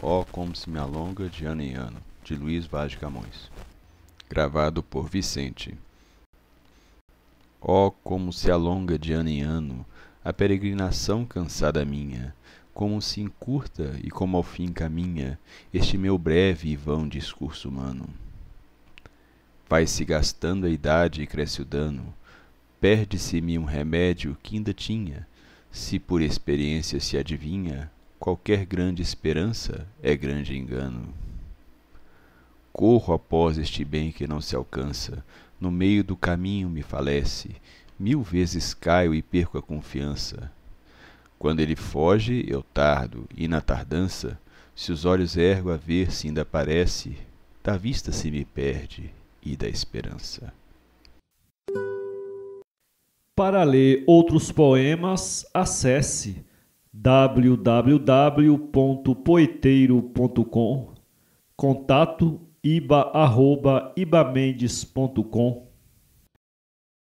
Oh Como Se Me Alonga de Ano em Ano, de Luiz Vaz de Camões. Gravado por Vicente. Oh como se alonga de ano em ano a peregrinação cansada minha, como se encurta e como ao fim caminha este meu breve e vão discurso humano. Vai-se gastando a idade e cresce o dano, perde-se-me um remédio que ainda tinha, se por experiência se adivinha, qualquer grande esperança é grande engano corro após este bem que não se alcança no meio do caminho me falece mil vezes caio e perco a confiança quando ele foge eu tardo e na tardança se os olhos ergo a ver se inda parece da vista se me perde e da esperança para ler outros poemas acesse www.poeteiro.com, contato iba, arroba, ibamendes.com